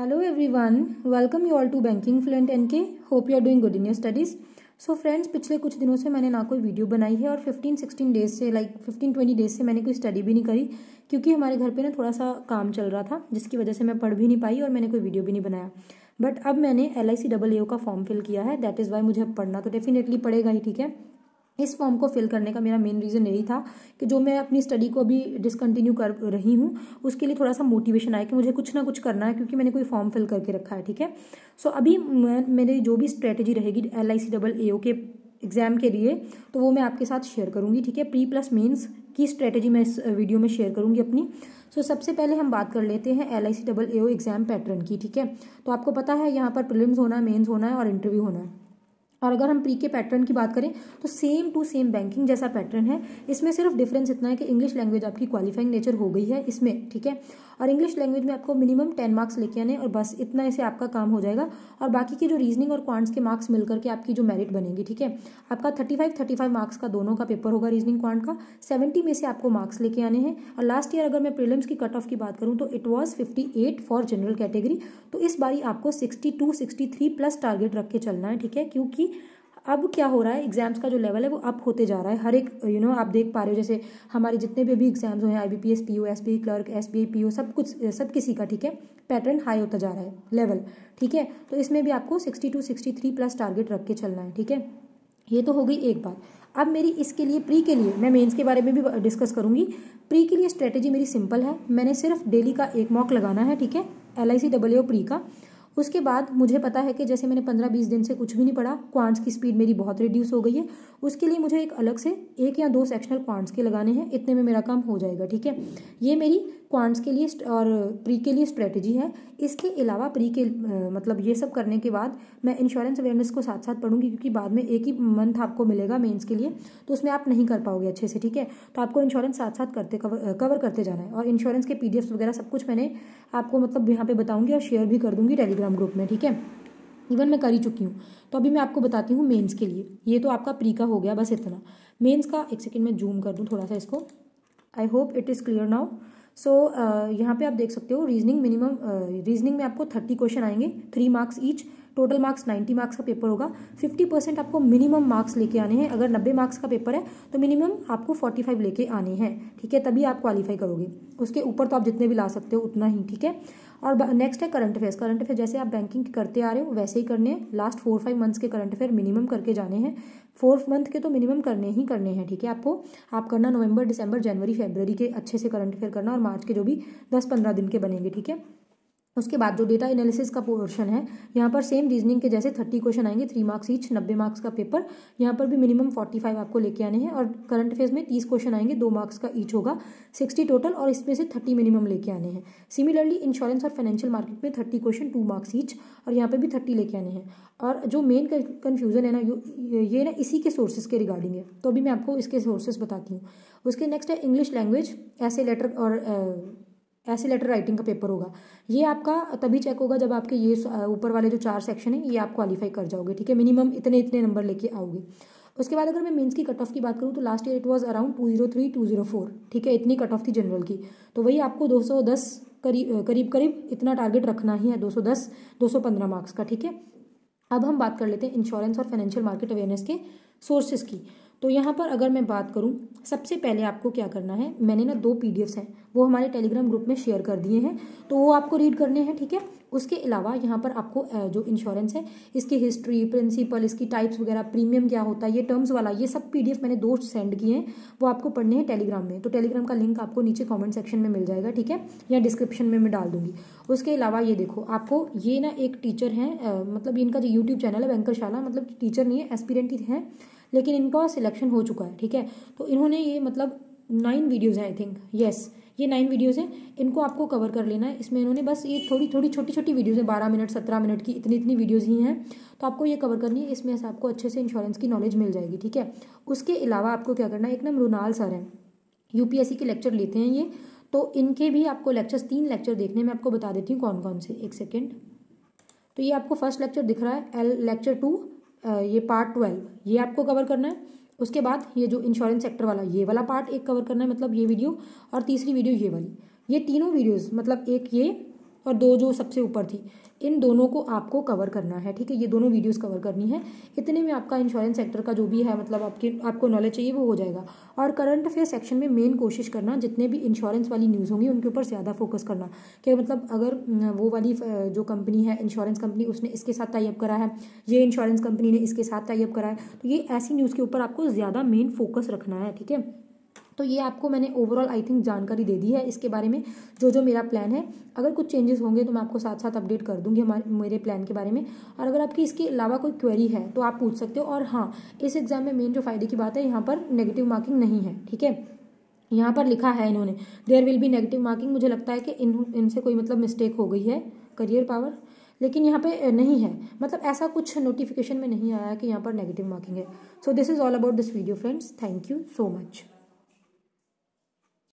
hello one welcome you all to banking fluent and के hope you are doing good in your studies so friends पिछले कुछ दिनों से मैंने ना कोई वीडियो बनाई है और 15 16 डेज से लाइक फिफ्टीन 15 20 डेज से मैंने कोई स्टडी भी नहीं करी क्योंकि हमारे घर पे ना थोड़ा सा काम चल रहा था जिसकी वजह से मैं पढ़ भी नहीं पाई और मैंने कोई वीडियो भी नहीं बनाया बट अब मैंने एल आई सी डबल ए का फॉर्म फिल किया है दैट इज़ वाई मुझे पढ़ना तो डेफिनेटली पड़ेगा ही ठीक है इस फॉर्म को फिल करने का मेरा मेन रीज़न यही था कि जो मैं अपनी स्टडी को अभी डिसकंटिन्यू कर रही हूँ उसके लिए थोड़ा सा मोटिवेशन आया कि मुझे कुछ ना कुछ करना है क्योंकि मैंने कोई फॉर्म फिल करके रखा है ठीक है सो so, अभी मैं मेरी जो भी स्ट्रेटेजी रहेगी L I C double A ओ के एग्ज़ाम के लिए तो वो मैं आपके साथ शेयर करूँगी ठीक है प्री प्लस मेन्स की स्ट्रेटेजी मैं इस वीडियो में शेयर करूँगी अपनी सो so, सबसे पहले हम बात कर लेते हैं L I C double A O exam pattern की ठीक है तो आपको पता है यहाँ पर प्रिलिम्स होना है मेन्स होना है और इंटरव्यू होना है और अगर हम प्री के पैटर्न की बात करें तो सेम टू सेम बैंकिंग जैसा पैटर्न है इसमें सिर्फ डिफरेंस इतना है कि इंग्लिश लैंग्वेज आपकी क्वालिफाइंग नेचर हो गई है इसमें ठीक है और इंग्लिश लैंग्वेज में आपको मिनिमम टेन मार्क्स लेके आने और बस इतना इसे आपका काम हो जाएगा और बाकी की जो रीजनिंग और क्वांट्स के मार्क्स मिलकर के आपकी जो मेरिट बनेगी ठीक है आपका thirty five thirty five marks का दोनों का पेपर होगा रीजनिंग क्वांट का सेवेंटी में से आपको मार्क्स लेके आने हैं और लास्ट ईयर अगर मैं प्रिलिम्स की कट ऑफ की बात करूँ तो it was fifty eight for general category तो इस बारी आपको sixty two sixty three plus target रख के चलना है ठीक है क्योंकि अब क्या हो रहा है एग्जाम्स का जो लेवल है वो अप होते जा रहा है हर एक यू you नो know, आप देख पा रहे हो जैसे हमारे जितने भी अभी एग्जाम्स हुए हैं I B P S P O S P clerk S B I P O सब कुछ सब किसी का ठीक है पैटर्न हाई होता जा रहा है लेवल ठीक है तो इसमें भी आपको sixty two sixty three plus target रख के चलना है ठीक है ये तो हो गई एक बात अब मेरी इसके लिए प्री के लिए मैं मेंस के बारे में भी डिस्कस करूंगी प्री के लिए स्ट्रेटेजी मेरी सिंपल है मैंने सिर्फ डेली का एक मॉक लगाना है ठीक है L I C double O pre का उसके बाद मुझे पता है कि जैसे मैंने पंद्रह बीस दिन से कुछ भी नहीं पढ़ा क्वांट्स की स्पीड मेरी बहुत रिड्यूस हो गई है उसके लिए मुझे एक अलग से एक या दो सेक्शनल क्वांट्स के लगाने हैं इतने में मेरा काम हो जाएगा ठीक है ये मेरी क्वांट्स के लिए और प्री के लिए स्ट्रेटजी है इसके अलावा प्री के मतलब ये सब करने के बाद मैं इंश्योरेंस अवेयरनेस को साथ साथ पढ़ूंगी क्योंकि बाद में एक ही मंथ आपको मिलेगा मेंस के लिए तो उसमें आप नहीं कर पाओगे अच्छे से ठीक है तो आपको इंश्योरेंस साथ साथ करते कवर कवर करते जाना है और इंश्योरेंस के पी वगैरह सब कुछ मैंने आपको मतलब यहाँ पर बताऊँगी और शेयर भी कर दूँगी टेलीग्राम ग्रुप में ठीक है इवन मैं कर ही चुकी हूँ तो अभी मैं आपको बताती हूँ मेंस के लिए ये तो आपका प्री का हो गया बस इतना मेंस का एक सेकेंड मैं जूम कर दूँ थोड़ा सा इसको I hope it is clear now so so, uh, यहाँ पे आप देख सकते हो रीजनिंग मिनिमम रीजनिंग में आपको थर्टी क्वेश्चन आएंगे three marks each total marks ninety marks का पेपर होगा फिफ्टी परसेंट आपको मिनिमम मार्क्स लेके आने हैं अगर नब्बे मार्क्स का पेपर है तो मिनिमम आपको फोर्टी फाइव लेके आने हैं ठीक है तभी आप क्वालिफाई करोगे उसके ऊपर तो आप जितने भी ला सकते हो उतना ही ठीक है और नेक्स्ट है करंट अफेयर्स करंट अफेयर जैसे आप बैंकिंग करते आ रहे हो वैसे ही करने हैं लास्ट फोर फाइव मंथ्स के करंट अफेयर मिनिमम करके जाने हैं फोर्थ मंथ के तो मिनिमम करने ही करने हैं ठीक है आपको आप करना नवंबर दिसंबर जनवरी फरवरी के अच्छे से करंट अफेयर करना और मार्च के जो भी दस पंद्रह दिन के बनेंगे ठीक है उसके बाद जो डेटा एनालिसिस का पोर्शन है यहाँ पर सेम रीजनिंग के जैसे थर्टी क्वेश्चन आएंगे थ्री मार्क्स ईच नब्बे मार्क्स का पेपर यहाँ पर भी मिनिमम फोर्टी फाइव आपको लेके आने हैं और करंट फेज में तीस क्वेश्चन आएंगे दो मार्क्स का ईच होगा सिक्सटी टोटल और इसमें से थर्टी मिनिमम लेके आने हैं सिमिलरली इंश्योरेंस और फाइनेंशियल मार्केट में thirty question two marks each और यहाँ पर भी थर्टी लेके आने हैं और जो मेन कन्फ्यूज़न है ना ये ना इसी के सोर्सेज के रिगार्डिंग है तो अभी मैं आपको इसके सोर्सेज बताती हूँ उसके नेक्स्ट है इंग्लिश लैंग्वेज ऐसे लेटर और ऐसे लेटर राइटिंग का पेपर होगा ये आपका तभी चेक होगा जब आपके ये ऊपर वाले जो चार सेक्शन है ये आप क्वालिफाई कर जाओगे ठीक है मिनिमम इतने इतने नंबर लेके आओगे उसके बाद अगर मैं मेंस की कट ऑफ की बात करूँ तो last year it was around two zero three two zero four ठीक है इतनी कट ऑफ थी जनरल की तो वही आपको दो सौ दस करीब करीब करीब इतना टारगेट रखना ही है दो सौ दस दो सौ पंद्रह मार्क्स का ठीक है अब हम बात कर लेते हैं इंश्योरेंस और फाइनेंशियल मार्केट अवेयरनेस के सोर्सेज की तो यहाँ पर अगर मैं बात करूँ सबसे पहले आपको क्या करना है मैंने ना दो पी हैं वो हमारे टेलीग्राम ग्रुप में शेयर कर दिए हैं तो वो आपको रीड करने हैं ठीक है उसके अलावा यहाँ पर आपको जो इंश्योरेंस है इसकी हिस्ट्री प्रिंसिपल इसकी टाइप्स वगैरह प्रीमियम क्या होता है ये टर्म्स वाला ये सब पी मैंने दो सेंड किए हैं वो आपको पढ़ने हैं टेलीग्राम में तो टेलीग्राम का लिंक आपको नीचे कॉमेंट सेक्शन में मिल जाएगा ठीक है या डिस्क्रिप्शन में मैं डाल दूंगी उसके अलावा ये देखो आपको ये ना एक टीचर है मतलब इनका जो यूट्यूब चैनल है वेंकर शाला मतलब टीचर नहीं है एस्पिरेंट ही हैं लेकिन इनका सिलेक्शन हो चुका है ठीक है तो इन्होंने ये मतलब नाइन वीडियोज़ हैं आई थिंक येस ये नाइन वीडियोस हैं इनको आपको कवर कर लेना है इसमें इन्होंने बस ये थोड़ी थोड़ी छोटी छोटी वीडियोस हैं बारह मिनट सत्रह मिनट की इतनी इतनी वीडियोज़ ही हैं तो आपको ये कवर करनी है इसमें आपको अच्छे से इंश्योरेंस की नॉलेज मिल जाएगी ठीक है उसके अलावा आपको क्या करना है एक ना मृणाल सर हैं यूपीएससी के लेक्चर लेते हैं ये तो इनके भी आपको लेक्चर्स तीन लेक्चर देखने में आपको बता देती हूँ कौन कौन से एक सेकेंड तो ये आपको फर्स्ट लेक्चर दिख रहा है एल लेक्चर टू ये पार्ट ट्वेल्व ये आपको कवर करना है उसके बाद ये जो इंश्योरेंस सेक्टर वाला ये वाला पार्ट एक कवर करना है मतलब ये वीडियो और तीसरी वीडियो ये वाली ये तीनों वीडियोस मतलब एक ये और दो जो सबसे ऊपर थी इन दोनों को आपको कवर करना है ठीक है ये दोनों वीडियोस कवर करनी है इतने में आपका इंश्योरेंस सेक्टर का जो भी है मतलब आपकी आपको नॉलेज चाहिए वो हो जाएगा और करंट अफेयर सेक्शन में मेन कोशिश करना जितने भी इंश्योरेंस वाली न्यूज़ होंगी उनके ऊपर ज़्यादा फोकस करना कि मतलब अगर वो वाली जो कंपनी है इंश्योरेंस कंपनी उसने इसके साथ टाइप करा है ये इंश्योरेंस कंपनी ने इसके साथ टाइप करा है तो ये ऐसी न्यूज़ के ऊपर आपको ज़्यादा मेन फोकस रखना है ठीक है तो ये आपको मैंने ओवरऑल आई थिंक जानकारी दे दी है इसके बारे में जो जो मेरा प्लान है अगर कुछ चेंजेस होंगे तो मैं आपको साथ साथ अपडेट कर दूंगी हमारे मेरे प्लान के बारे में और अगर आपकी इसके अलावा कोई क्वेरी है तो आप पूछ सकते हो और हाँ इस एग्ज़ाम में मेन जो फ़ायदे की बात है यहाँ पर नेगेटिव मार्किंग नहीं है ठीक है यहाँ पर लिखा है इन्होंने there will be negative marking मुझे लगता है कि इन इनसे कोई मतलब मिस्टेक हो गई है करियर पावर लेकिन यहाँ पे नहीं है मतलब ऐसा कुछ नोटिफिकेशन में नहीं आया कि यहाँ पर नेगेटिव मार्किंग है so this is all about this video friends thank you so much